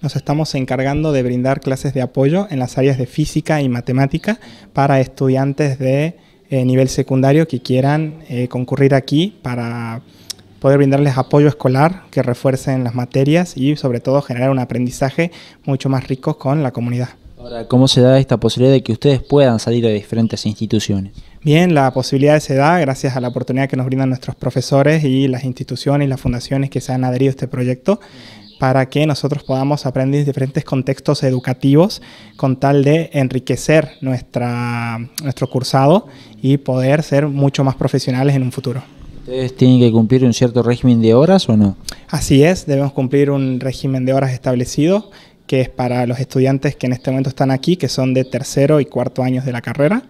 nos estamos encargando de brindar clases de apoyo en las áreas de física y matemática para estudiantes de eh, nivel secundario que quieran eh, concurrir aquí para poder brindarles apoyo escolar que refuercen las materias y sobre todo generar un aprendizaje mucho más rico con la comunidad. Ahora, ¿cómo se da esta posibilidad de que ustedes puedan salir de diferentes instituciones? Bien, la posibilidad se da gracias a la oportunidad que nos brindan nuestros profesores y las instituciones y las fundaciones que se han adherido a este proyecto para que nosotros podamos aprender diferentes contextos educativos con tal de enriquecer nuestra, nuestro cursado y poder ser mucho más profesionales en un futuro. ¿Ustedes tienen que cumplir un cierto régimen de horas o no? Así es, debemos cumplir un régimen de horas establecido que es para los estudiantes que en este momento están aquí, que son de tercero y cuarto años de la carrera,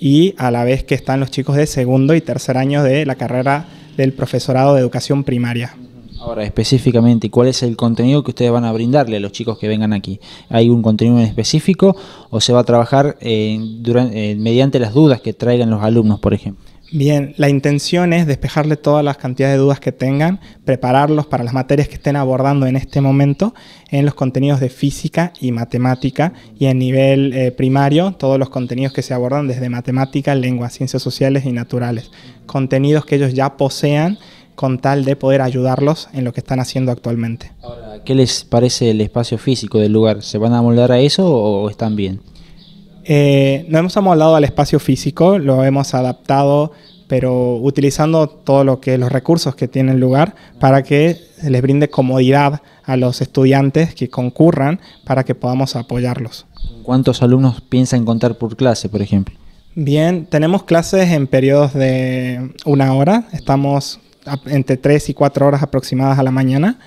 y a la vez que están los chicos de segundo y tercer año de la carrera del profesorado de educación primaria. Ahora, específicamente, ¿cuál es el contenido que ustedes van a brindarle a los chicos que vengan aquí? ¿Hay un contenido específico o se va a trabajar eh, durante, eh, mediante las dudas que traigan los alumnos, por ejemplo? Bien, la intención es despejarle todas las cantidades de dudas que tengan, prepararlos para las materias que estén abordando en este momento, en los contenidos de física y matemática, y en nivel eh, primario, todos los contenidos que se abordan desde matemática, lengua, ciencias sociales y naturales. Contenidos que ellos ya posean con tal de poder ayudarlos en lo que están haciendo actualmente. ¿qué les parece el espacio físico del lugar? ¿Se van a moldar a eso o están bien? Nos eh, no hemos amoldado al espacio físico, lo hemos adaptado, pero utilizando todos lo los recursos que tiene el lugar para que les brinde comodidad a los estudiantes que concurran para que podamos apoyarlos. ¿Cuántos alumnos piensan contar por clase, por ejemplo? Bien, tenemos clases en periodos de una hora. Estamos entre 3 y 4 horas aproximadas a la mañana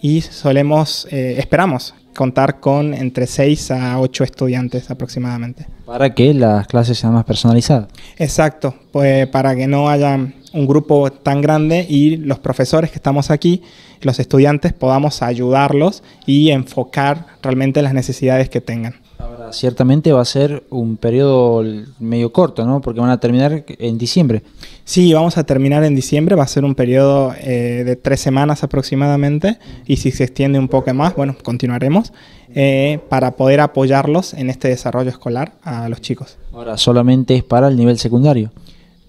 y solemos, eh, esperamos contar con entre 6 a 8 estudiantes aproximadamente. Para que las clases sean más personalizadas. Exacto, pues para que no haya un grupo tan grande y los profesores que estamos aquí, los estudiantes, podamos ayudarlos y enfocar realmente las necesidades que tengan ciertamente va a ser un periodo medio corto, ¿no? Porque van a terminar en diciembre. Sí, vamos a terminar en diciembre, va a ser un periodo eh, de tres semanas aproximadamente y si se extiende un poco más, bueno, continuaremos eh, para poder apoyarlos en este desarrollo escolar a los chicos. Ahora, ¿solamente es para el nivel secundario?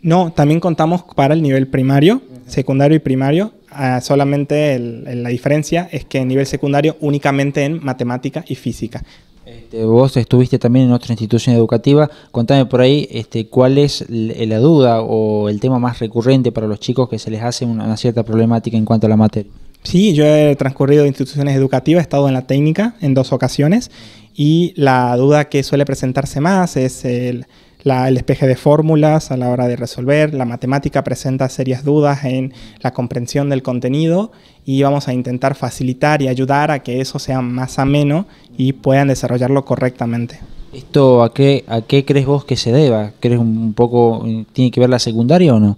No, también contamos para el nivel primario, secundario y primario, ah, solamente la diferencia es que en nivel secundario únicamente en matemática y física. Este, vos estuviste también en otra institución educativa. Contame por ahí este, cuál es eh, la duda o el tema más recurrente para los chicos que se les hace una, cierta problemática en cuanto a la materia. Sí, yo he transcurrido de instituciones educativas, he estado en la técnica en dos ocasiones y la duda que suele presentarse más es el el despeje de fórmulas a la hora de resolver, la matemática presenta serias dudas en la comprensión del contenido y vamos a intentar facilitar y ayudar a que eso sea más ameno y puedan desarrollarlo correctamente. ¿Esto a qué, a qué crees vos que se deba? ¿Crees un poco, eh, tiene que ver la secundaria o no?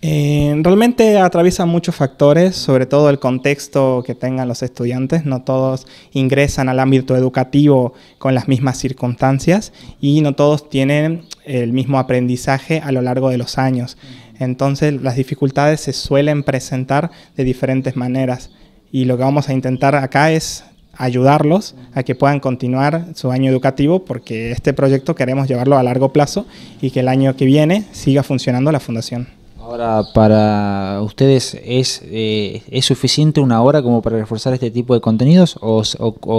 Eh, realmente atraviesa muchos factores, sobre todo el contexto que tengan los estudiantes. No todos ingresan al ámbito educativo con las mismas circunstancias y no todos tienen el mismo aprendizaje a lo largo de los años. Entonces las dificultades se suelen presentar de diferentes maneras y lo que vamos a intentar acá es ayudarlos a que puedan continuar su año educativo porque este proyecto queremos llevarlo a largo plazo y que el año que viene siga funcionando la fundación. Ahora, para ustedes, eh, ¿es, suficiente una hora como para reforzar este tipo de contenidos o,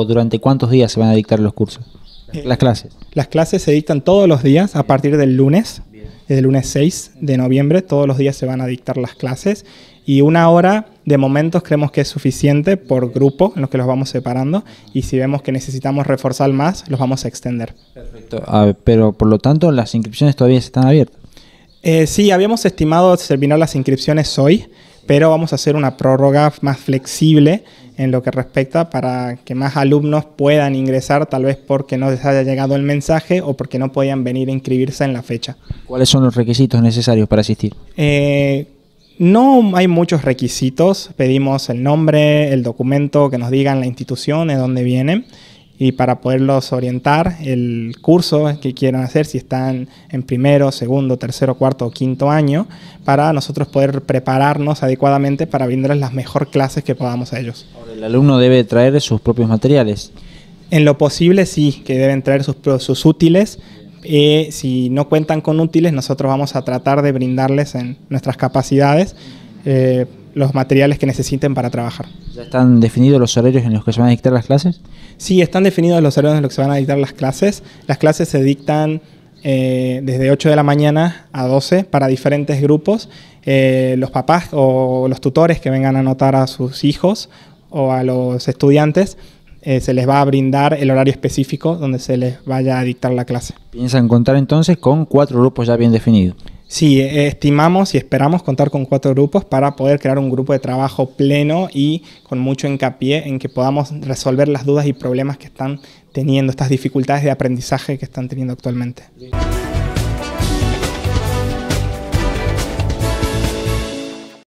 durante cuántos días se van a dictar los cursos? Eh, las, clases. Las clases se dictan todos los días a partir del lunes, desde el lunes 6 de noviembre, todos los días se van a dictar las clases y una hora de momentos creemos que es suficiente por grupo en los que los vamos separando y si vemos que necesitamos reforzar más, los vamos a extender. Perfecto. Ah, pero por lo tanto, las inscripciones todavía están abiertas. Eh, sí, habíamos estimado terminar las inscripciones hoy, pero vamos a hacer una prórroga más flexible en lo que respecta para que más alumnos puedan ingresar, tal vez porque no les haya llegado el mensaje o porque no podían venir a inscribirse en la fecha. ¿Cuáles son los requisitos necesarios para asistir? Eh, no hay muchos requisitos, pedimos el nombre, el documento que nos digan la institución de dónde vienen y para poderlos orientar el curso que quieran hacer, si están en primero, segundo, tercero, cuarto o quinto año, para nosotros poder prepararnos adecuadamente para brindarles las mejores clases que podamos a ellos. ¿El alumno debe traer sus propios materiales? En lo posible sí, que deben traer sus, útiles. Eh, si no cuentan con útiles, nosotros vamos a tratar de brindarles en nuestras capacidades. Eh, los materiales que necesiten para trabajar. ¿Ya están definidos los horarios en los que se van a dictar las clases? Sí, están definidos los horarios en los que se van a dictar las clases. Las clases se dictan eh, desde 8 de la mañana a 12 para diferentes grupos. Eh, los papás o los tutores que vengan a anotar a sus hijos o a los estudiantes eh, se les va a brindar el horario específico donde se les vaya a dictar la clase. ¿Piensan contar entonces con cuatro grupos ya bien definidos? Sí, eh, estimamos y esperamos contar con cuatro grupos para poder crear un grupo de trabajo pleno y con mucho hincapié en que podamos resolver las dudas y problemas que están teniendo, estas dificultades de aprendizaje que están teniendo actualmente.